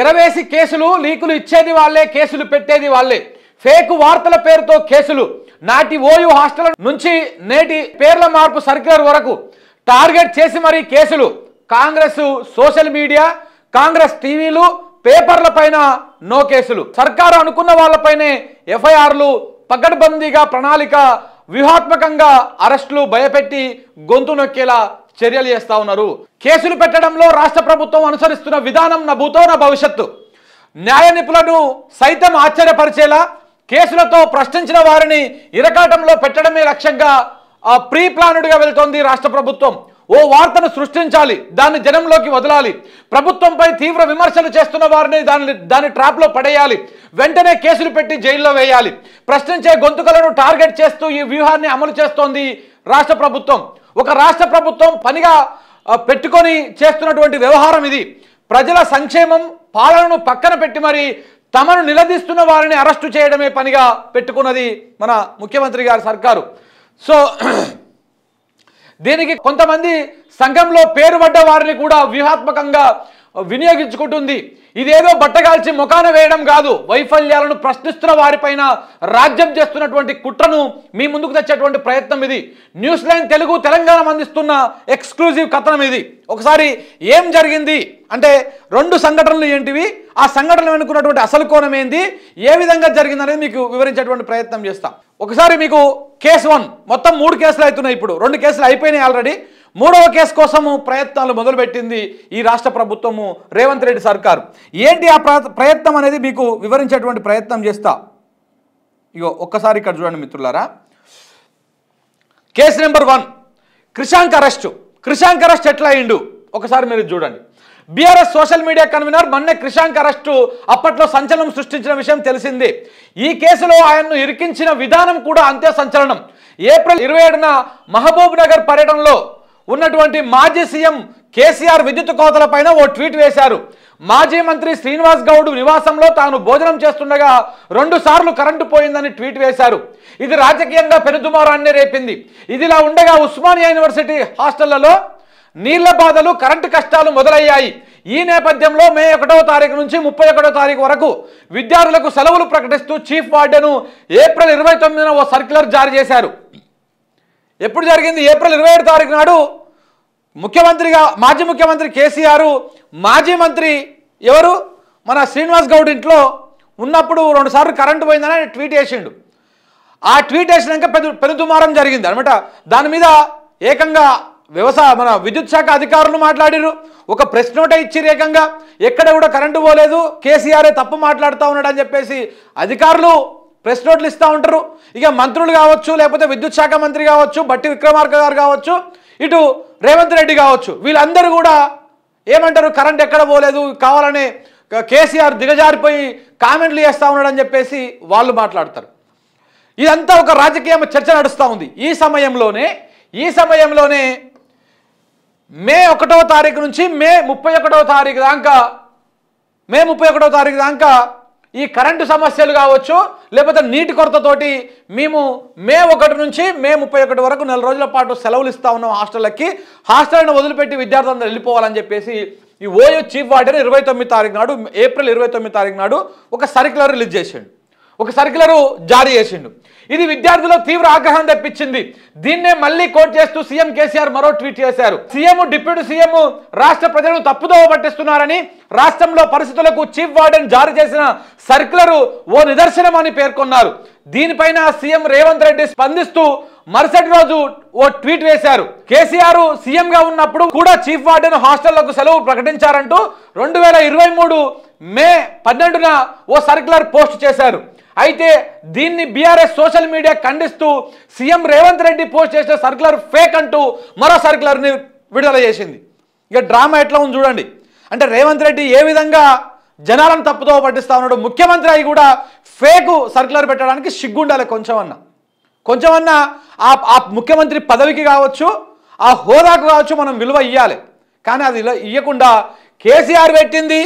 ఎరవేసి కేసులు లీకులు ఇచ్చేది వాళ్ళే కేసులు పెట్టేది వాళ్ళే ఫేక్ వార్తల పేరుతో కేసులు నాటి ఓయు హాస్టల్ నుంచి నేటి పేర్ల మార్పు సర్క్యులర్ వరకు టార్గెట్ చేసి మరీ కేసులు కాంగ్రెస్ సోషల్ మీడియా కాంగ్రెస్ టీవీలు పేపర్ల పైన నో కేసులు సర్కారు అనుకున్న వాళ్ళపైనే ఎఫ్ఐఆర్లు పకడ్బందీగా ప్రణాళిక వ్యూహాత్మకంగా అరెస్టులు భయపెట్టి గొంతు నొక్కేలా చర్యలు చేస్తూ ఉన్నారు కేసులు పెట్టడంలో రాష్ట్ర ప్రభుత్వం అనుసరిస్తున్న విధానం నా భూతో నా భవిష్యత్తు న్యాయ నిపుణులను సైతం ఆశ్చర్యపరిచేలా కేసులతో ప్రశ్నించిన వారిని ఇరకాటంలో పెట్టడమే లక్ష్యంగా ప్రీ ప్లానుడ్గా వెళ్తోంది రాష్ట్ర ప్రభుత్వం ఓ వార్తను సృష్టించాలి దాన్ని జనంలోకి వదలాలి ప్రభుత్వంపై తీవ్ర విమర్శలు చేస్తున్న వారిని దాని దాని ట్రాప్లో పడేయాలి వెంటనే కేసులు పెట్టి జైల్లో వేయాలి ప్రశ్నించే గొంతుకలను టార్గెట్ చేస్తూ ఈ వ్యూహాన్ని అమలు చేస్తోంది రాష్ట్ర ప్రభుత్వం ఒక రాష్ట్ర ప్రభుత్వం పనిగా పెట్టుకొని చేస్తున్నటువంటి వ్యవహారం ఇది ప్రజల సంక్షేమం పాలనను పక్కన పెట్టి మరి తమను నిలదీస్తున్న వారిని అరెస్టు చేయడమే పనిగా పెట్టుకున్నది మన ముఖ్యమంత్రి గారి సర్కారు సో దీనికి కొంతమంది సంఘంలో పేరు వారిని కూడా వ్యూహాత్మకంగా వినియోగించుకుంటుంది ఇదేదో బట్టగాల్చి ముఖాన వేయడం కాదు వైఫల్యాలను ప్రశ్నిస్తున్న వారిపైన రాజ్యం చేస్తున్నటువంటి కుట్రను మీ ముందుకు తెచ్చేటువంటి ప్రయత్నం ఇది న్యూస్ లైన్ తెలుగు తెలంగాణ అందిస్తున్న ఎక్స్క్లూజివ్ కథనం ఇది ఒకసారి ఏం జరిగింది అంటే రెండు సంఘటనలు ఏంటివి ఆ సంఘటనలు వెనుకున్నటువంటి అసలు కోణం ఏంది ఏ విధంగా జరిగిందనేది మీకు వివరించేటువంటి ప్రయత్నం చేస్తాం ఒకసారి మీకు కేసు వన్ మొత్తం మూడు కేసులు అవుతున్నాయి ఇప్పుడు రెండు కేసులు అయిపోయినాయి ఆల్రెడీ మూడవ కేసు కోసము ప్రయత్నాలు మొదలుపెట్టింది ఈ రాష్ట్ర ప్రభుత్వము రేవంత్ రెడ్డి సర్కారు ఏంటి ఆ ప్రయత్నం అనేది మీకు వివరించేటువంటి ప్రయత్నం చేస్తా ఇగో ఒక్కసారి ఇక్కడ చూడండి మిత్రులారా case number one Krishank arrest Krishank arrest ఎట్లా అయిండు ఒకసారి మీరు చూడండి BRS social media convener Manne Krishank arrest అప్పట్లో సంచలనం సృష్టించిన విషయం తెలిసిందే ఈ కేసులో ఆయన్ను ఇరికించిన విధానం కూడా అంతే సంచలనం ఏప్రిల్ ఇరవై ఏడున మహబూబ్ నగర్ పర్యటనలో ఉన్నటువంటి మాజీ సీఎం కేసీఆర్ విద్యుత్ కోతల పైన ఓ ట్వీట్ వేశారు మాజీ మంత్రి శ్రీనివాస్ గౌడ్ నివాసంలో తాను భోజనం చేస్తుండగా రెండు సార్లు కరెంటు పోయిందని ట్వీట్ వేశారు ఇది రాజకీయంగా పెనుదుమారాన్ని రేపింది ఇదిలా ఉండగా ఉస్మానియా యూనివర్సిటీ హాస్టళ్లలో నీళ్ల బాధలు కరెంటు కష్టాలు మొదలయ్యాయి ఈ నేపథ్యంలో మే ఒకటో తారీఖు నుంచి ముప్పై ఒకటో తారీఖు వరకు విద్యార్థులకు సెలవులు ప్రకటిస్తూ చీఫ్ వార్డెను ఏప్రిల్ ఇరవై తొమ్మిదిన ఓ సర్క్యులర్ జారీ చేశారు ఎప్పుడు జరిగింది ఏప్రిల్ ఇరవై ఏడు తారీఖు నాడు ముఖ్యమంత్రిగా మాజీ ముఖ్యమంత్రి కేసీఆర్ మాజీ మంత్రి ఎవరు మన శ్రీనివాస్ గౌడ్ ఇంట్లో ఉన్నప్పుడు రెండుసార్లు కరెంటు పోయిందని ట్వీట్ వేసిండు ఆ ట్వీట్ వేసినాక పెను పెనుదుమారం జరిగింది అనమాట దాని మీద ఏకంగా వ్యవసాయ మన విద్యుత్ శాఖ అధికారులు మాట్లాడారు ఒక ప్రెస్ నోట ఇచ్చి ఏకంగా ఎక్కడ కూడా కరెంటు పోలేదు కేసీఆర్ తప్పు మాట్లాడుతూ ఉన్నాడు అని చెప్పేసి అధికారులు ప్రెస్ నోట్లు ఇస్తూ ఉంటారు ఇక మంత్రులు కావచ్చు లేకపోతే విద్యుత్ శాఖ మంత్రి కావచ్చు బట్టి విక్రమార్క గారు కావచ్చు ఇటు రేవంత్ రెడ్డి కావచ్చు వీళ్ళందరూ కూడా ఏమంటారు కరెంట్ ఎక్కడ పోలేదు కావాలని కేసీఆర్ దిగజారిపోయి కామెంట్లు చేస్తూ ఉన్నాడని చెప్పేసి వాళ్ళు మాట్లాడతారు ఇదంతా ఒక రాజకీయ చర్చ నడుస్తూ ఉంది ఈ సమయంలోనే ఈ సమయంలోనే మే ఒకటో తారీఖు నుంచి మే ముప్పై ఒకటో తారీఖు దాకా మే ముప్పై ఒకటో తారీఖు దాకా ఈ కరెంటు సమస్యలు కావచ్చు లేకపోతే నీటి కొరతతోటి మేము మే ఒకటి నుంచి మే ముప్పై ఒకటి వరకు నెల రోజుల పాటు సెలవులు ఇస్తా ఉన్నాం హాస్టళ్ళకి హాస్టల్ని వదిలిపెట్టి విద్యార్థులందరూ వెళ్ళిపోవాలని చెప్పేసి ఈ ఓయో చీఫ్ వార్డర్ ఇరవై తొమ్మిది తారీఖు నాడు ఏప్రిల్ ఇరవై తొమ్మిది తారీఖు నాడు ఒక సర్క్యులర్ రిలీజ్ చేసిండు ఒక సర్క్యులర్ జారీ చేసిండు ఇది విద్యార్థుల్లో తీవ్ర ఆగ్రహం తెప్పించింది దీన్నే మళ్ళీ కోట్ చేస్తూ సీఎం కేసీఆర్ మరో ట్వీట్ చేశారు సీఎం డిప్యూటీ సీఎం రాష్ట్ర ప్రజలు తప్పుదోవ పట్టిస్తున్నారని రాష్ట్రంలో పరిస్థితులకు చీఫ్ వార్డెన్ జారీ చేసిన సర్కులర్ ఓ నిదర్శనం అని పేర్కొన్నారు దీనిపైన సీఎం రేవంత్ రెడ్డి స్పందిస్తూ మరుసటి రోజు ఓ ట్వీట్ వేశారు కేసీఆర్ సీఎంగా ఉన్నప్పుడు కూడా చీఫ్ వార్డెన్ హాస్టళ్లకు సెలవు ప్రకటించారంటూ రెండు వేల ఇరవై మూడు మే పన్నెండున ఓ సర్క్యులర్ పోస్ట్ చేశారు అయితే దీన్ని బీఆర్ఎస్ సోషల్ మీడియా ఖండిస్తూ సీఎం రేవంత్ రెడ్డి పోస్ట్ చేసిన సర్కులర్ ఫేక్ అంటూ మరో సర్కులర్ని విడుదల చేసింది ఇక డ్రామా ఎట్లా ఉంది చూడండి అంటే రేవంత్ రెడ్డి ఏ విధంగా జనాలను తప్పుతో పట్టిస్తా ఉన్నాడు ముఖ్యమంత్రి అయి కూడా ఫేక్ సర్కులర్ పెట్టడానికి సిగ్గుండాలి కొంచెం అన్న కొంచెం అన్న ఆ ముఖ్యమంత్రి పదవికి కావచ్చు ఆ హోదాకు కావచ్చు మనం విలువ ఇవ్వాలి కానీ అది ఇవ్వకుండా కేసీఆర్ పెట్టింది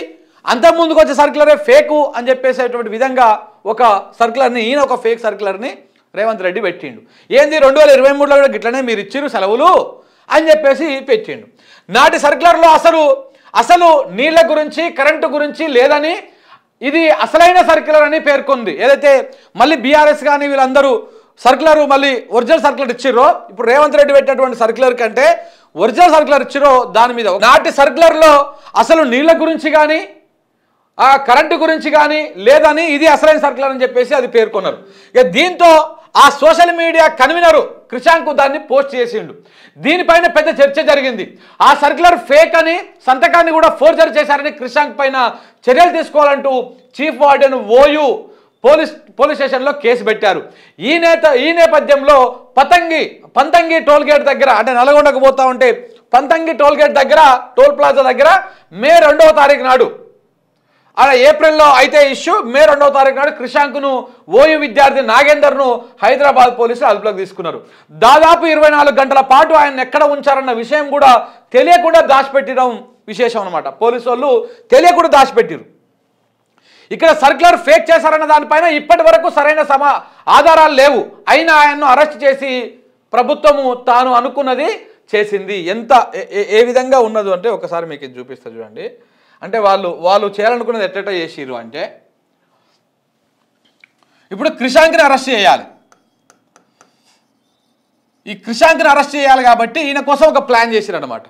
అంతకుముందుకు వచ్చే సర్కులరే ఫేకు అని చెప్పేసేటువంటి విధంగా ఒక సర్కులర్ని ఈయన ఒక ఫేక్ సర్కులర్ని రేవంత్ రెడ్డి పెట్టిండు ఏంది రెండు వేల ఇరవై మూడులో కూడా గిట్లనే మీరు ఇచ్చిరు సెలవులు అని చెప్పేసి పెట్టిండు నాటి సర్కులర్లో అసలు అసలు నీళ్ళ గురించి కరెంటు గురించి లేదని ఇది అసలైన సర్కులర్ అని పేర్కొంది ఏదైతే మళ్ళీ బీఆర్ఎస్ కానీ వీళ్ళందరూ సర్కులర్ మళ్ళీ ఒరిజినల్ సర్కులర్ ఇచ్చిర్రో ఇప్పుడు రేవంత్ రెడ్డి పెట్టినటువంటి సర్కులర్ కంటే ఒరిజినల్ సర్కులర్ ఇచ్చిరో దాని మీద నాటి సర్కులర్లో అసలు నీళ్ళ గురించి కానీ ఆ కరెంటు గురించి కానీ లేదని ఇది అసలైన సర్కులర్ అని చెప్పేసి అది పేర్కొన్నారు ఇక దీంతో ఆ సోషల్ మీడియా కన్వీనరు క్రిషాంక్ దాన్ని పోస్ట్ చేసిండు దీనిపైన పెద్ద చర్చ జరిగింది ఆ సర్కులర్ ఫేక్ అని సంతకాన్ని కూడా ఫోర్జర్ చేశారని క్రిషాంక్ పైన చర్యలు తీసుకోవాలంటూ chief warden OU police police స్టేషన్లో కేసు పెట్టారు ఈ నేత ఈ నేపథ్యంలో పతంగి పంతంగి టోల్గేట్ దగ్గర అంటే నల్గొండకు పోతా ఉంటే పంతంగి టోల్గేట్ దగ్గర టోల్ ప్లాజా దగ్గర మే రెండవ తారీఖు నాడు అలా ఏప్రిల్లో అయితే ఇష్యూ మే రెండవ తారీఖు నాడు క్రిషాంక్ను ఓయూ విద్యార్థి నాగేందర్ను హైదరాబాద్ పోలీసులు అదుపులోకి తీసుకున్నారు దాదాపు ఇరవై నాలుగు గంటల పాటు ఆయన ఎక్కడ ఉంచారన్న విషయం కూడా తెలియకుండా దాచిపెట్టడం విశేషం అనమాట పోలీసు వాళ్ళు తెలియకుండా దాచిపెట్టారు ఇక్కడ సర్క్యులర్ ఫేక్ చేశారన్న దానిపైన ఇప్పటి వరకు సరైన సమా ఆధారాలు లేవు అయినా ఆయన్ను అరెస్ట్ చేసి ప్రభుత్వము తాను అనుకున్నది చేసింది ఎంత ఏ విధంగా ఉన్నదో అంటే ఒకసారి మీకు ఇది చూపిస్తా చూడండి అంటే వాళ్ళు వాళ్ళు చేయాలనుకున్నది ఎట్టట చేసిరు అంటే ఇప్పుడు క్రిషాంక్ని అరెస్ట్ చేయాలి ఈ క్రిషాంక్ని అరెస్ట్ చేయాలి కాబట్టి ఈయన కోసం ఒక ప్లాన్ చేసిరు అనమాట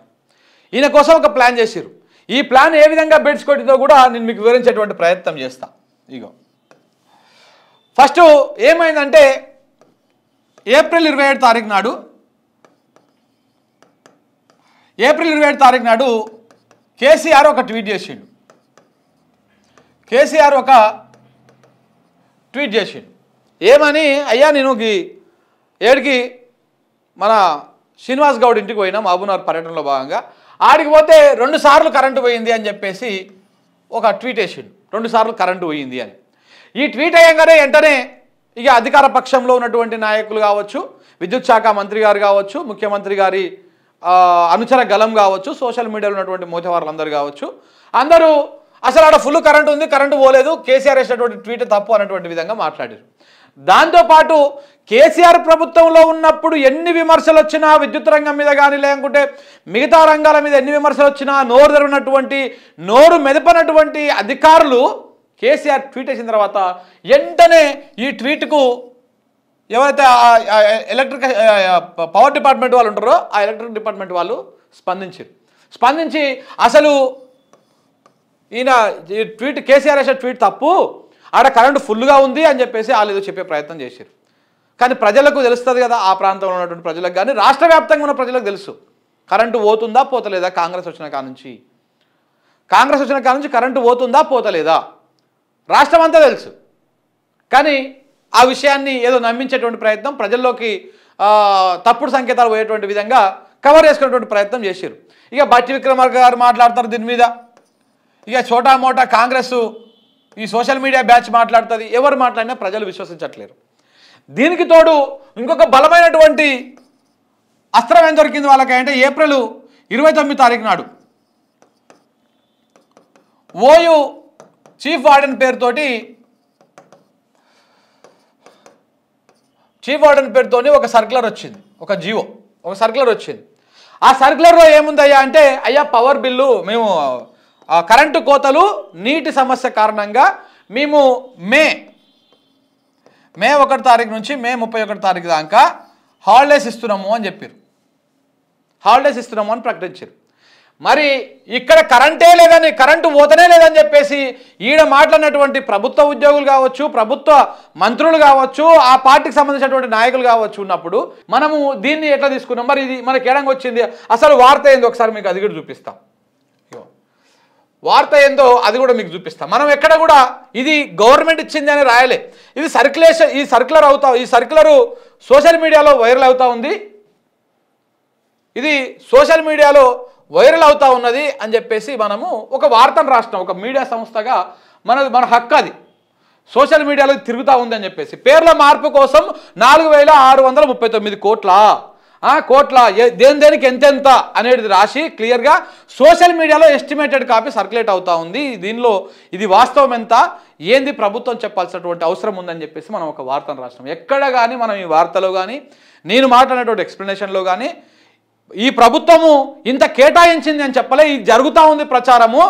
ఈయన కోసం ఒక ప్లాన్ చేసిరు ఈ ప్లాన్ ఏ విధంగా బెడ్స్ కొట్టిందో కూడా నేను మీకు వివరించేటువంటి ప్రయత్నం చేస్తా ఇగో ఫస్ట్ ఏమైందంటే ఏప్రిల్ ఇరవై ఏడు తారీఖు నాడు ఏప్రిల్ ఇరవై ఏడు తారీఖు నాడు కేసీఆర్ ఒక ట్వీట్ చేసిండు కేసీఆర్ ఒక ట్వీట్ చేసిండు ఏమని అయ్యా నేను ఏడికి మన శ్రీనివాస్ గౌడ్ ఇంటికి పోయినా మహబూబ్నగర్ పర్యటనలో భాగంగా ఆడికి పోతే రెండు సార్లు కరెంటు పోయింది అని చెప్పేసి ఒక ట్వీట్ వేసిండు రెండు సార్లు కరెంటు పోయింది అని ఈ ట్వీట్ అయ్యంగానే వెంటనే ఇక అధికార పక్షంలో ఉన్నటువంటి నాయకులు కావచ్చు విద్యుత్ శాఖ మంత్రి గారు కావచ్చు ముఖ్యమంత్రి గారి అనుచర గలం కావచ్చు సోషల్ మీడియాలో ఉన్నటువంటి మోతవారులందరూ కావచ్చు అందరూ అసలు ఆడ ఫుల్ కరెంట్ ఉంది కరెంటు పోలేదు కేసీఆర్ వేసినటువంటి ట్వీట్ తప్పు అనేటువంటి విధంగా మాట్లాడారు దాంతోపాటు కేసీఆర్ ప్రభుత్వంలో ఉన్నప్పుడు ఎన్ని విమర్శలు వచ్చినా విద్యుత్ రంగం మీద కానీ లేకుంటే మిగతా రంగాల మీద ఎన్ని విమర్శలు వచ్చినా నోరు జరిగినటువంటి నోరు మెదపనటువంటి అధికారులు కేసీఆర్ ట్వీట్ వేసిన తర్వాత వెంటనే ఈ ట్వీట్కు ఎవరైతే ఎలక్ట్రిక్ పవర్ డిపార్ట్మెంట్ వాళ్ళు ఉంటారో ఆ ఎలక్ట్రిక్ డిపార్ట్మెంట్ వాళ్ళు స్పందించారు స్పందించి అసలు ఈయన ట్వీట్ కేసీఆర్ వేసే ట్వీట్ తప్పు ఆడ కరెంటు ఫుల్గా ఉంది అని చెప్పేసి వాళ్ళు ఏదో చెప్పే ప్రయత్నం చేశారు కానీ ప్రజలకు తెలుస్తుంది కదా ఆ ప్రాంతంలో ఉన్నటువంటి ప్రజలకు కానీ రాష్ట్ర వ్యాప్తంగా ఉన్న ప్రజలకు తెలుసు కరెంటు పోతుందా పోతలేదా కాంగ్రెస్ వచ్చిన కాడ నుంచి కాంగ్రెస్ వచ్చిన కాడ నుంచి కరెంటు పోతుందా పోతలేదా రాష్ట్రం అంతా తెలుసు కానీ ఆ విషయాన్ని ఏదో నమ్మించేటువంటి ప్రయత్నం ప్రజల్లోకి తప్పుడు సంకేతాలు పోయేటువంటి విధంగా కవర్ చేసుకునేటువంటి ప్రయత్నం చేశారు ఇక బట్టి విక్రమార్క గారు మాట్లాడతారు దీని మీద ఇక చోటా మోటా కాంగ్రెస్ ఈ సోషల్ మీడియా బ్యాచ్ మాట్లాడుతుంది ఎవరు మాట్లాడినా ప్రజలు విశ్వసించట్లేరు దీనికి తోడు ఇంకొక బలమైనటువంటి అస్త్రం ఏం దొరికింది వాళ్ళకంటే ఏప్రిల్ ఇరవై తొమ్మిది తారీఖు నాడు ఓయు చీఫ్ వార్డెన్ పేరుతోటి చీఫ్ వార్డెన్ పేరుతోని ఒక సర్కులర్ వచ్చింది ఒక జియో ఒక సర్కులర్ వచ్చింది ఆ సర్కులర్లో ఏముందయ్యా అంటే అయ్యా పవర్ బిల్లు మేము కరెంటు కోతలు నీటి సమస్య కారణంగా మేము మే మే ఒకటి తారీఖు నుంచి మే ముప్పై ఒకటి తారీఖు దాకా హాలిడేస్ ఇస్తున్నాము అని చెప్పారు హాలిడేస్ ఇస్తున్నాము అని ప్రకటించారు మరి ఇక్కడ కరెంటే లేదని కరెంటు పోతనే లేదని చెప్పేసి ఈడ మాట్లాడినటువంటి ప్రభుత్వ ఉద్యోగులు కావచ్చు ప్రభుత్వ మంత్రులు కావచ్చు ఆ పార్టీకి సంబంధించినటువంటి నాయకులు కావచ్చు ఉన్నప్పుడు మనము దీన్ని ఎట్లా తీసుకున్నాం మరి ఇది మనకి ఏడంగా వచ్చింది అసలు వార్త ఏందో ఒకసారి మీకు అది కూడా చూపిస్తాం వార్త ఏందో అది కూడా మీకు చూపిస్తాం మనం ఎక్కడ కూడా ఇది గవర్నమెంట్ ఇచ్చింది అని రాయలే ఇది సర్క్యులేషన్ ఈ సర్క్యులర్ అవుతా ఈ సర్క్యులరు సోషల్ మీడియాలో వైరల్ అవుతూ ఉంది ఇది సోషల్ మీడియాలో వైరల్ అవుతా ఉన్నది అని చెప్పేసి మనము ఒక వార్తను రాసినాం ఒక మీడియా సంస్థగా మన మన హక్కు అది సోషల్ మీడియాలో తిరుగుతూ ఉందని చెప్పేసి పేర్ల మార్పు కోసం నాలుగు వేల ఆరు వందల ముప్పై తొమ్మిది కోట్ల కోట్ల దేని దేనికి ఎంతెంత అనేది రాసి క్లియర్గా సోషల్ మీడియాలో ఎస్టిమేటెడ్ కాపీ సర్క్యులేట్ అవుతూ ఉంది దీనిలో ఇది వాస్తవం ఎంత ఏంది ప్రభుత్వం చెప్పాల్సినటువంటి అవసరం ఉందని చెప్పేసి మనం ఒక వార్తను రాసినాం ఎక్కడ కానీ మనం ఈ వార్తలో కానీ నేను మాట్లాడినటువంటి ఎక్స్ప్లెనేషన్లో కానీ ఈ ప్రభుత్వము ఇంత కేటాయించింది అని చెప్పలే ఇది జరుగుతూ ఉంది ప్రచారము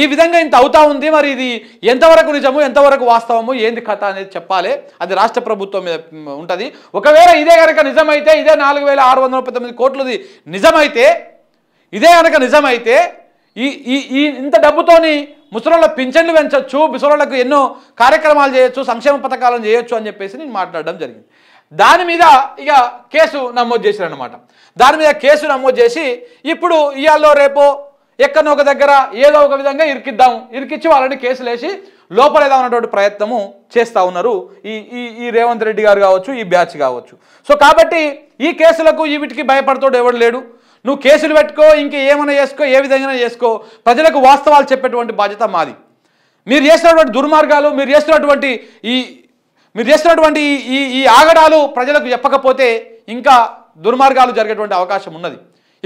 ఈ విధంగా ఇంత అవుతా ఉంది మరి ఇది ఎంతవరకు నిజము ఎంతవరకు వాస్తవము ఏంది కథ అనేది చెప్పాలి అది రాష్ట్ర ప్రభుత్వం మీద ఉంటుంది ఒకవేళ ఇదే కనుక నిజమైతే ఇదే నాలుగు వేల ఆరు వందల తొమ్మిది కోట్లది నిజమైతే ఇదే కనుక నిజమైతే ఈ ఈ ఇంత డబ్బుతోని ముసలోళ్ళ పింఛన్లు పెంచవచ్చు ముసలోళ్ళకు ఎన్నో కార్యక్రమాలు చేయొచ్చు సంక్షేమ పథకాలను చేయొచ్చు అని చెప్పేసి నేను మాట్లాడడం జరిగింది దాని మీద ఇక కేసు నమోదు చేశారనమాట దాని మీద కేసు నమోదు చేసి ఇప్పుడు ఇవాళ రేపో ఎక్కడో ఒక దగ్గర ఏదో ఒక విధంగా ఇరికిద్దాం ఇరికిచ్చి వాళ్ళని కేసులు వేసి లోపలేదాం ఉన్నటువంటి ప్రయత్నము చేస్తూ ఉన్నారు ఈ ఈ ఈ రేవంత్ రెడ్డి గారు కావచ్చు ఈ బ్యాచ్ కావచ్చు సో కాబట్టి ఈ కేసులకు ఈ వీటికి భయపడతాడు ఎవడు లేడు నువ్వు కేసులు పెట్టుకో ఇంకా ఏమైనా చేసుకో ఏ విధంగా చేసుకో ప్రజలకు వాస్తవాలు చెప్పేటువంటి బాధ్యత మాది మీరు చేసినటువంటి దుర్మార్గాలు మీరు చేస్తున్నటువంటి ఈ మీరు చేస్తున్నటువంటి ఈ ఈ ఆగడాలు ప్రజలకు చెప్పకపోతే ఇంకా దుర్మార్గాలు జరిగేటువంటి అవకాశం ఉన్నది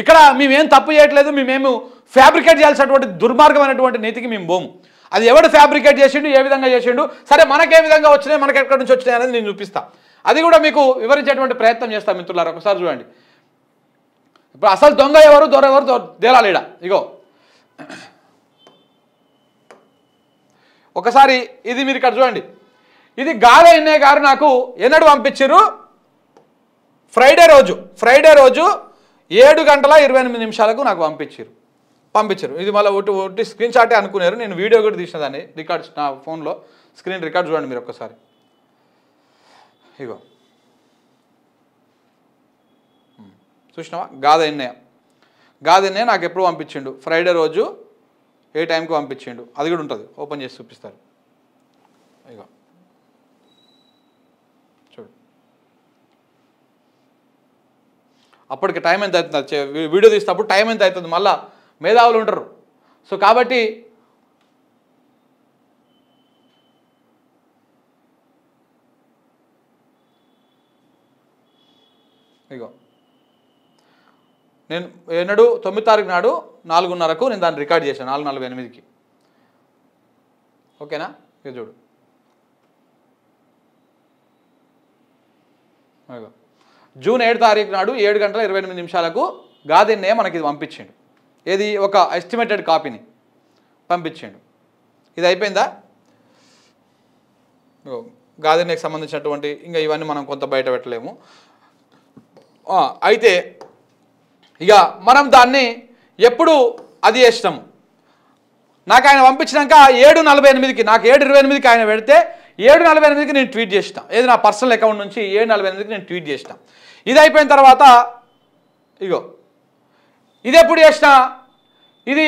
ఇక్కడ మేమేం తప్పు చేయట్లేదు మేమేము ఫ్యాబ్రికేట్ చేయాల్సినటువంటి దుర్మార్గమైనటువంటి నీతికి మేము బోము అది ఎవడు ఫ్యాబ్రికేట్ చేసిండు ఏ విధంగా చేసిండు సరే మనకే విధంగా వచ్చినాయి మనకి ఎక్కడి నుంచి వచ్చినాయి అనేది నేను చూపిస్తాను అది కూడా మీకు వివరించేటువంటి ప్రయత్నం చేస్తాను మిత్రులారు ఒకసారి చూడండి ఇప్పుడు అసలు దొంగ ఎవరు దొర ఎవరు దేలాలిడ ఇగో ఒకసారి ఇది మీరు ఇక్కడ చూడండి ఇది గాలయ్య గారు నాకు ఎన్నడు పంపించారు ఫ్రైడే రోజు ఫ్రైడే రోజు ఏడు గంటల ఇరవై ఎనిమిది నిమిషాలకు నాకు పంపించారు పంపించారు ఇది మళ్ళీ ఒకటి ఒకటి స్క్రీన్ షాటే అనుకున్నారు నేను వీడియో కూడా తీసిన దాన్ని రికార్డ్స్ నా ఫోన్లో స్క్రీన్ రికార్డ్ చూడండి మీరు ఒక్కసారి ఇగో చూసినావా గాద గాదన్నయ్య నాకు ఎప్పుడు పంపించిండు ఫ్రైడే రోజు ఏ టైంకి పంపించిండు అది కూడా ఉంటుంది ఓపెన్ చేసి చూపిస్తారు ఇగో అప్పటికి టైం ఎంత అవుతుంది వీడియో అప్పుడు టైం ఎంత అవుతుంది మళ్ళా మేధావులు ఉంటారు సో కాబట్టి ఇగో నేను ఎన్నడు తొమ్మిది తారీఖు నాడు నాలుగున్నరకు నేను దాన్ని రికార్డ్ చేశాను నాలుగు నాలుగు ఎనిమిదికి ఓకేనా ఇక చూడు ఇగో జూన్ ఏడు తారీఖు నాడు ఏడు గంటల ఇరవై ఎనిమిది నిమిషాలకు గాదిన్నే మనకి ఇది పంపించిండు ఏది ఒక ఎస్టిమేటెడ్ కాపీని పంపించిండు ఇది అయిపోయిందా గాదిన్నేకి సంబంధించినటువంటి ఇంకా ఇవన్నీ మనం కొంత బయట పెట్టలేము అయితే ఇక మనం దాన్ని ఎప్పుడు అది చేసినాము నాకు ఆయన పంపించినాక ఏడు నలభై ఎనిమిదికి నాకు ఏడు ఇరవై ఎనిమిదికి ఆయన పెడితే ఏడు నలభై ఎనిమిదికి నేను ట్వీట్ చేసిన ఏది నా పర్సనల్ అకౌంట్ నుంచి ఏడు నలభై ఎనిమిదికి నేను ట్వీట్ చేసిన ఇది అయిపోయిన తర్వాత ఇగో ఇది ఎప్పుడు చేసిన ఇది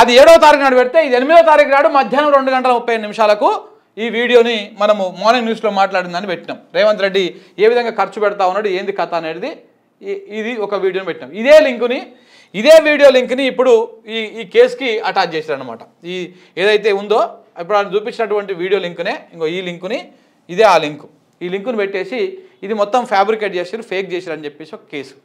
అది ఏడవ తారీఖు నాడు పెడితే ఇది ఎనిమిదో తారీఖు నాడు మధ్యాహ్నం రెండు గంటల ముప్పై నిమిషాలకు ఈ వీడియోని మనము మార్నింగ్ న్యూస్లో మాట్లాడిందని పెట్టినాం రేవంత్ రెడ్డి ఏ విధంగా ఖర్చు పెడతా ఉన్నాడు ఏంది కథ అనేది ఇది ఒక వీడియోని పెట్టినాం ఇదే లింకుని ఇదే వీడియో లింక్ని ఇప్పుడు ఈ ఈ కేసుకి అటాచ్ చేశారనమాట ఈ ఏదైతే ఉందో ఇప్పుడు ఆయన చూపించినటువంటి వీడియో లింకునే ఇంకో ఈ లింకుని ఇదే ఆ లింకు ఈ లింకుని పెట్టేసి ఇది మొత్తం ఫ్యాబ్రికేట్ చేసారు ఫేక్ చేశారు అని చెప్పేసి ఒక కేసు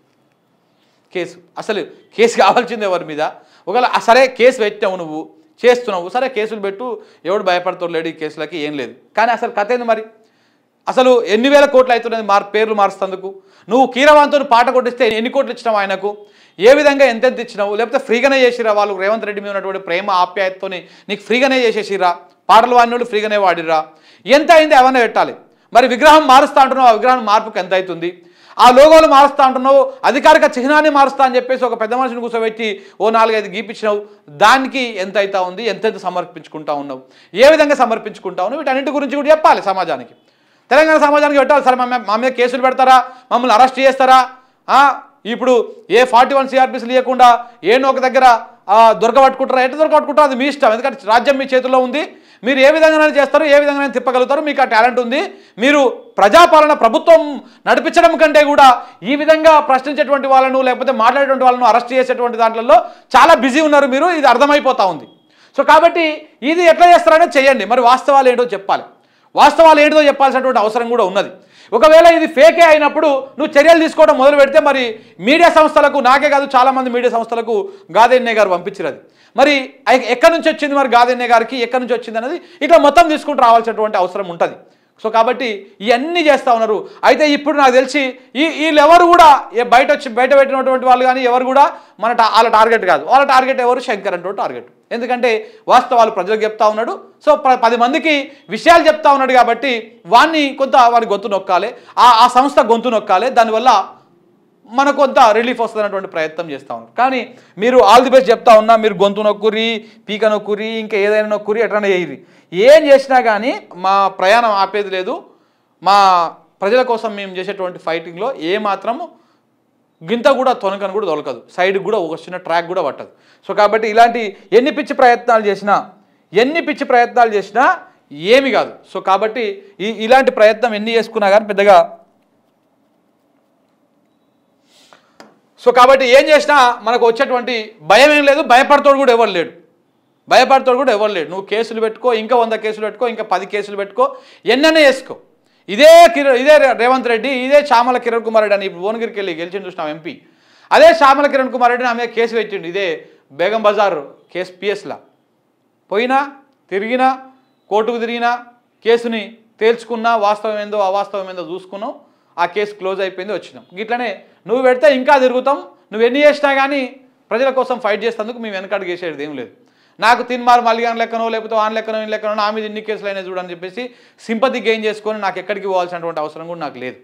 కేసు అసలు కేసు కావాల్సింది ఎవరి మీద ఒకవేళ సరే కేసు పెట్టావు నువ్వు చేస్తున్నావు సరే కేసులు పెట్టు ఎవడు భయపడతాడు లేడు ఈ కేసులకి ఏం లేదు కానీ అసలు కథ ఏంది మరి అసలు ఎన్ని వేల కోట్లు అవుతున్నది మార్ పేర్లు మారుస్తందుకు నువ్వు కీరవాంతో పాట కొట్టిస్తే ఎన్ని కోట్లు ఇచ్చినావు ఆయనకు ఏ విధంగా ఎంతెంత ఇచ్చినావు లేకపోతే ఫ్రీగానే చేసిరా వాళ్ళు రేవంత్ రెడ్డి మీద ఉన్నటువంటి ప్రేమ ఆప్యాయతతోని నీకు ఫ్రీగానే చేసేసిరా పాటలు వాడినోళ్ళు ఫ్రీగానే వాడిరా ఎంత అయింది అవన్నీ పెట్టాలి మరి విగ్రహం మారుస్తా అంటున్నావు ఆ విగ్రహం మార్పుకు ఎంత అవుతుంది ఆ లోగోలు మారుస్తా అంటున్నావు అధికారిక చిహ్నాన్ని మారుస్తా అని చెప్పేసి ఒక పెద్ద మనిషిని కూర్చోబెట్టి ఓ నాలుగైదు గీపించినావు దానికి ఎంత అవుతా ఉంది ఎంతెంత సమర్పించుకుంటా ఉన్నావు ఏ విధంగా సమర్పించుకుంటా ఉన్నావు వీటన్నింటి గురించి కూడా చెప్పాలి సమాజానికి తెలంగాణ సమాజానికి పెట్టాలి సార్ మా మీద కేసులు పెడతారా మమ్మల్ని అరెస్ట్ చేస్తారా ఇప్పుడు ఏ ఫార్టీ వన్ సిఆర్పిస్ లేకుండా ఏ నోక దగ్గర దొరకబట్టుకుంటారా ఎట్లా దొరకబట్టుకుంటారా అది మీ ఇష్టం ఎందుకంటే రాజ్యం మీ చేతుల్లో ఉంది మీరు ఏ విధంగా చేస్తారు ఏ విధంగా తిప్పగలుగుతారు మీకు ఆ టాలెంట్ ఉంది మీరు ప్రజాపాలన ప్రభుత్వం నడిపించడం కంటే కూడా ఈ విధంగా ప్రశ్నించేటువంటి వాళ్ళను లేకపోతే మాట్లాడేటువంటి వాళ్ళను అరెస్ట్ చేసేటువంటి దాంట్లో చాలా బిజీ ఉన్నారు మీరు ఇది అర్థమైపోతూ ఉంది సో కాబట్టి ఇది ఎట్లా చేస్తారనేది చేయండి మరి వాస్తవాలు ఏంటో చెప్పాలి వాస్తవాలు ఏంటిదో చెప్పాల్సినటువంటి అవసరం కూడా ఉన్నది ఒకవేళ ఇది ఫేకే అయినప్పుడు నువ్వు చర్యలు తీసుకోవడం మొదలు పెడితే మరి మీడియా సంస్థలకు నాకే కాదు చాలామంది మీడియా సంస్థలకు గాదెన్నే గారు పంపించారు అది మరి ఎక్కడి నుంచి వచ్చింది మరి గాదెన్నే గారికి ఎక్కడి నుంచి వచ్చింది అనేది ఇట్లా మొత్తం తీసుకుంటూ రావాల్సినటువంటి అవసరం ఉంటుంది సో కాబట్టి ఇవన్నీ చేస్తూ ఉన్నారు అయితే ఇప్పుడు నాకు తెలిసి ఈ వీళ్ళెవరు కూడా ఏ బయట వచ్చి బయట పెట్టినటువంటి వాళ్ళు కానీ ఎవరు కూడా మన వాళ్ళ టార్గెట్ కాదు వాళ్ళ టార్గెట్ ఎవరు శంకర్ అంటూ టార్గెట్ ఎందుకంటే వాస్తవాలు ప్రజలకు చెప్తా ఉన్నాడు సో పది మందికి విషయాలు చెప్తా ఉన్నాడు కాబట్టి వాడిని కొంత వాడి గొంతు నొక్కాలి ఆ సంస్థ గొంతు నొక్కాలి దానివల్ల మనకు కొంత రిలీఫ్ వస్తున్నటువంటి ప్రయత్నం చేస్తూ ఉన్నారు కానీ మీరు ఆల్ ది బెస్ట్ చెప్తా ఉన్నా మీరు గొంతు నొక్కురి పీక నొక్కురి ఇంకా ఏదైనా నొక్కురి ఎట్లా చేయరి ఏం చేసినా కానీ మా ప్రయాణం ఆపేది లేదు మా ప్రజల కోసం మేము చేసేటువంటి ఫైటింగ్లో ఏ గింత కూడా తొనకను కూడా దొలకదు సైడ్కి కూడా ఒక చిన్న ట్రాక్ కూడా పట్టదు సో కాబట్టి ఇలాంటి ఎన్ని పిచ్చి ప్రయత్నాలు చేసినా ఎన్ని పిచ్చి ప్రయత్నాలు చేసినా ఏమి కాదు సో కాబట్టి ఈ ఇలాంటి ప్రయత్నం ఎన్ని చేసుకున్నా కానీ పెద్దగా సో కాబట్టి ఏం చేసినా మనకు వచ్చేటువంటి భయం ఏం లేదు భయపడతాడు కూడా ఎవరు లేడు భయపడతాడు కూడా ఎవరు లేడు నువ్వు కేసులు పెట్టుకో ఇంకా వంద కేసులు పెట్టుకో ఇంకా పది కేసులు పెట్టుకో ఎన్నైనా వేసుకో ఇదే కిరణ్ ఇదే రేవంత్ రెడ్డి ఇదే చామల కిరణ్ కుమార్ రెడ్డి అని భువనగిరికి వెళ్ళి గెలిచింది చూసినాం ఎంపీ అదే శ్యామల కిరణ్ కుమార్ రెడ్డి నా మీద కేసు పెట్టిండు ఇదే బేగం బజార్ కేసు పిఎస్లా పోయినా తిరిగినా కోర్టుకు తిరిగినా కేసుని తేల్చుకున్నా వాస్తవం ఏందో అవాస్తవం ఏందో చూసుకున్నాం ఆ కేసు క్లోజ్ అయిపోయింది వచ్చినాం ఇట్లనే నువ్వు పెడితే ఇంకా తిరుగుతాం నువ్వు ఎన్ని చేసినా కానీ ప్రజల కోసం ఫైట్ చేసేందుకు మేము వెనకడు చేసేది ఏం లేదు నాకు తిన్మారు మల్లిగాన్ లెక్కనో లేకపోతే ఆన్ లెక్కనో ఇన్ లెక్కనో నా మీద ఇన్ని కేసులు అయినా చూడని చెప్పేసి సింపతి గెయిన్ చేసుకొని నాకు ఎక్కడికి పోవాల్సినటువంటి అవసరం కూడా నాకు లేదు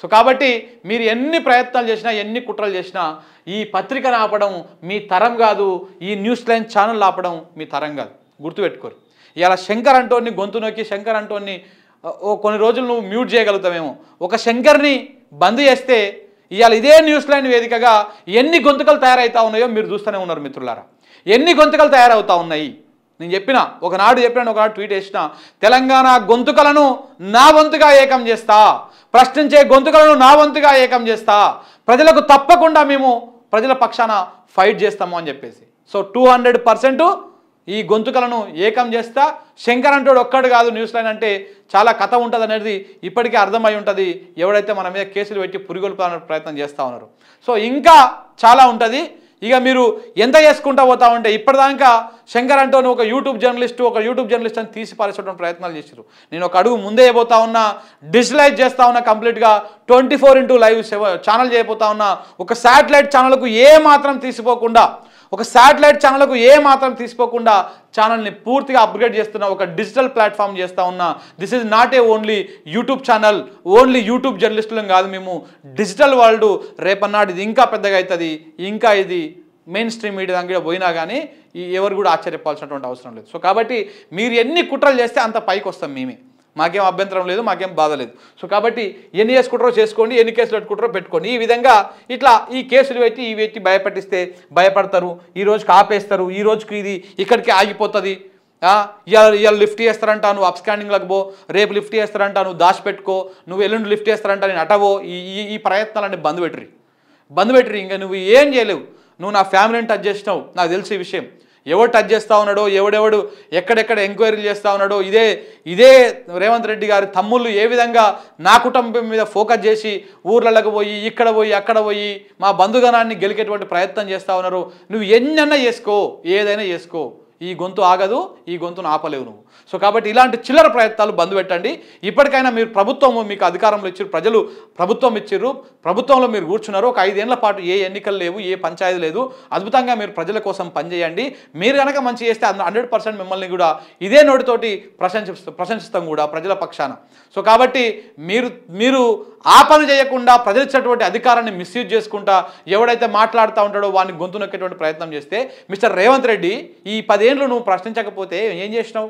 సో కాబట్టి మీరు ఎన్ని ప్రయత్నాలు చేసినా ఎన్ని కుట్రలు చేసినా ఈ పత్రిక ఆపడం మీ తరం కాదు ఈ న్యూస్ లైన్ ఛానల్ ఆపడం మీ తరం కాదు గుర్తుపెట్టుకోరు ఇలా శంకర్ అంటోని గొంతు నొక్కి శంకర్ అంటోని ఓ కొన్ని రోజులు నువ్వు మ్యూట్ చేయగలుగుతావేమో ఒక శంకర్ని బంద్ చేస్తే ఇవాళ ఇదే న్యూస్ లైన్ వేదికగా ఎన్ని గొంతుకలు తయారవుతా ఉన్నాయో మీరు చూస్తూనే ఉన్నారు మిత్రులారా ఎన్ని గొంతుకలు తయారవుతా ఉన్నాయి నేను చెప్పిన ఒకనాడు చెప్పినాను ఒకనాడు ట్వీట్ వేసిన తెలంగాణ గొంతుకలను నా వంతుగా ఏకం చేస్తా ప్రశ్నించే గొంతుకలను నా వంతుగా ఏకం చేస్తా ప్రజలకు తప్పకుండా మేము ప్రజల పక్షాన ఫైట్ చేస్తాము అని చెప్పేసి సో టూ హండ్రెడ్ పర్సెంట్ ఈ గొంతుకలను ఏకం చేస్తా శంకర్ అంటాడు ఒక్కడు కాదు న్యూస్ లైన్ అంటే చాలా కథ ఉంటుంది అనేది ఇప్పటికే అర్థమై ఉంటుంది ఎవడైతే మన మీద కేసులు పెట్టి పురిగొల్పాలని ప్రయత్నం చేస్తూ ఉన్నారు సో ఇంకా చాలా ఉంటుంది ఇక మీరు ఎంత చేసుకుంటా పోతా ఉంటే ఇప్పటిదాకా శంకర్ అంటో ఒక యూట్యూబ్ జర్నలిస్టు ఒక యూట్యూబ్ జర్నలిస్ట్ అని తీసి పారేసేటువంటి ప్రయత్నాలు చేశారు నేను ఒక అడుగు ముందే పోతా ఉన్నా డిజిటలైజ్ చేస్తా ఉన్నా కంప్లీట్గా twenty four into live channel చేయబోతా ఉన్నా ఒక శాటిలైట్ ఛానల్కు ఏ మాత్రం తీసిపోకుండా ఒక శాటిలైట్ ఛానల్కు ఏ మాత్రం తీసుకోకుండా ఛానల్ని పూర్తిగా అప్గ్రేడ్ చేస్తున్న ఒక డిజిటల్ ప్లాట్ఫామ్ చేస్తూ ఉన్న this is not a only YouTube channel only YouTube జర్నలిస్టులను కాదు మేము డిజిటల్ వరల్డ్ రేపన్నాడు ఇది ఇంకా పెద్దగా అవుతుంది ఇంకా ఇది మెయిన్ స్ట్రీమ్ మీడియా దగ్గర పోయినా కానీ ఎవరు కూడా ఆశ్చర్యపాల్సినటువంటి అవసరం లేదు సో కాబట్టి మీరు ఎన్ని కుట్రలు చేస్తే అంత పైకి వస్తాం మేమే మాకేం అభ్యంతరం లేదు మాకేం బాధ లేదు సో కాబట్టి ఎన్ని చేసుకుంటారో చేసుకోండి ఎన్ని కేసులు పెట్టుకుంటారో పెట్టుకోండి ఈ విధంగా ఇట్లా ఈ కేసులు పెట్టి ఈ వ్యక్తి భయపెట్టిస్తే భయపడతారు ఈ రోజుకి ఆపేస్తారు ఈ రోజుకి ఇది ఇక్కడికి ఆగిపోతుంది ఇవాళ ఇవాళ లిఫ్ట్ చేస్తారంటా నువ్వు అప్స్కాండింగ్లకు పో రేపు లిఫ్ట్ చేస్తారంట నువ్వు దాచిపెట్టుకో నువ్వు ఎల్లుండి లిఫ్ట్ చేస్తారంట నేను అటవో ఈ ఈ ప్రయత్నాలన్నీ బంద్ పెట్టిరి బంద్ పెట్టిరి ఇంకా నువ్వు ఏం చేయలేవు నువ్వు నా ఫ్యామిలీని టచ్ చేసినావు నాకు తెలిసే విషయం ఎవడు టచ్ చేస్తూ ఉన్నాడో ఎవడెవడు ఎక్కడెక్కడ ఎంక్వైరీలు చేస్తూ ఉన్నాడో ఇదే ఇదే రేవంత్ రెడ్డి గారి తమ్ముళ్ళు ఏ విధంగా నా కుటుంబం మీద ఫోకస్ చేసి ఊర్లలోకి పోయి ఇక్కడ పోయి అక్కడ పోయి మా బంధుగణాన్ని గెలికేటువంటి ప్రయత్నం చేస్తూ ఉన్నారు నువ్వు ఎన్నైనా చేసుకో ఏదైనా చేసుకో ఈ గొంతు ఆగదు ఈ గొంతును ఆపలేవు నువ్వు సో కాబట్టి ఇలాంటి చిల్లర ప్రయత్నాలు బంద్ పెట్టండి ఇప్పటికైనా మీరు ప్రభుత్వము మీకు అధికారంలో ఇచ్చారు ప్రజలు ప్రభుత్వం ఇచ్చారు ప్రభుత్వంలో మీరు కూర్చున్నారు ఒక ఐదేళ్ల పాటు ఏ ఎన్నికలు లేవు ఏ పంచాయతీ లేదు అద్భుతంగా మీరు ప్రజల కోసం పనిచేయండి మీరు కనుక మంచి చేస్తే హండ్రెడ్ పర్సెంట్ మిమ్మల్ని కూడా ఇదే నోటితోటి ప్రశంసి ప్రశంసిస్తాం కూడా ప్రజల పక్షాన సో కాబట్టి మీరు మీరు ఆ పని చేయకుండా ప్రజలు అధికారాన్ని మిస్యూజ్ చేసుకుంటా ఎవడైతే మాట్లాడుతూ ఉంటాడో వాడిని గొంతు నొక్కేటువంటి ప్రయత్నం చేస్తే మిస్టర్ రేవంత్ రెడ్డి ఈ పది పదేళ్ళు నువ్వు ప్రశ్నించకపోతే ఏం చేసినావు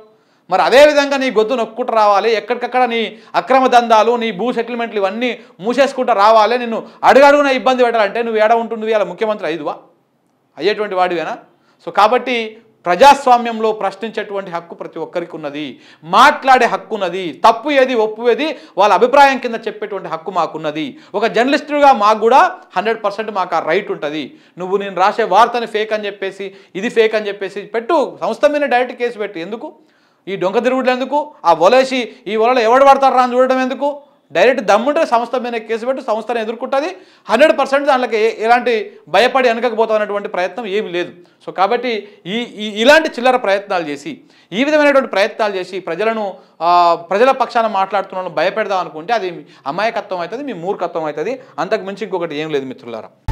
మరి అదేవిధంగా నీ గొద్దు నొక్కుంటూ రావాలి ఎక్కడికక్కడ నీ అక్రమ దందాలు నీ భూ సెటిల్మెంట్లు ఇవన్నీ మూసేసుకుంటూ రావాలి నిన్ను అడుగడుగున ఇబ్బంది పెట్టాలంటే నువ్వు ఏడ ఉంటుండవి అలా ముఖ్యమంత్రి ఐదువా అయ్యేటువంటి వాడివేనా సో కాబట్టి ప్రజాస్వామ్యంలో ప్రశ్నించేటువంటి హక్కు ప్రతి ఒక్కరికి ఉన్నది మాట్లాడే హక్కు ఉన్నది తప్పు ఏది ఒప్పు ఏది వాళ్ళ అభిప్రాయం కింద చెప్పేటువంటి హక్కు మాకున్నది ఒక జర్నలిస్టుగా మాకు కూడా హండ్రెడ్ పర్సెంట్ మాకు ఆ రైట్ ఉంటుంది నువ్వు నేను రాసే వార్తని ఫేక్ అని చెప్పేసి ఇది ఫేక్ అని చెప్పేసి పెట్టు సంస్థ మీద డైరెక్ట్ కేసు పెట్టు ఎందుకు ఈ డొంక తిరుగుడు ఎందుకు ఆ వలేసి ఈ వలలో ఎవడు పడతారా అని చూడడం ఎందుకు డైరెక్ట్ దమ్ముంటే సంస్థ మీద కేసు పెట్టి సంస్థను ఎదుర్కొంటుంది హండ్రెడ్ పర్సెంట్ దానికి ఎలాంటి భయపడి అనేటువంటి ప్రయత్నం ఏమీ లేదు సో కాబట్టి ఈ ఇలాంటి చిల్లర ప్రయత్నాలు చేసి ఈ విధమైనటువంటి ప్రయత్నాలు చేసి ప్రజలను ప్రజల పక్షాన మాట్లాడుతున్న భయపెడదాం అనుకుంటే అది అమాయకత్వం అవుతుంది మీ మూర్ఖత్వం అవుతుంది అంతకు మించి ఇంకొకటి ఏం లేదు మిత్రులారా